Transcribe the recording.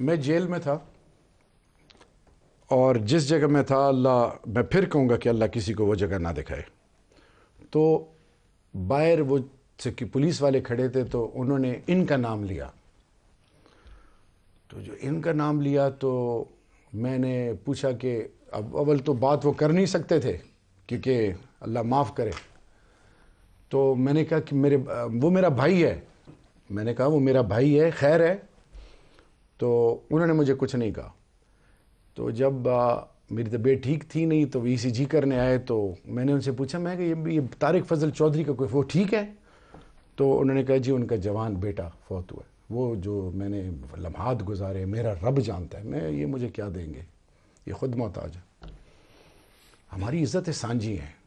मैं जेल में था और जिस जगह मैं था अल्लाह मैं फिर कहूँगा कि अल्लाह किसी को वो जगह ना दिखाए तो बाहर वो सिक्की पुलिस वाले खड़े थे तो उन्होंने इनका नाम लिया तो जो इनका नाम लिया तो मैंने पूछा कि अब अवल तो बात वो कर नहीं सकते थे क्योंकि अल्लाह माफ़ करे तो मैंने कहा कि मेरे वो मेरा भाई है मैंने कहा वो मेरा भाई है खैर है तो उन्होंने मुझे कुछ नहीं कहा तो जब आ, मेरी तबीयत ठीक थी नहीं तो ई e सी करने आए तो मैंने उनसे पूछा मैं कि ये, ये तारिक फजल चौधरी का कोई वो ठीक है तो उन्होंने कहा जी उनका जवान बेटा फौत हुआ वो जो मैंने लम्हात गुजारे मेरा रब जानता है मैं ये मुझे क्या देंगे ये खुद मोहताज है हमारी इज़्ज़त सांझी हैं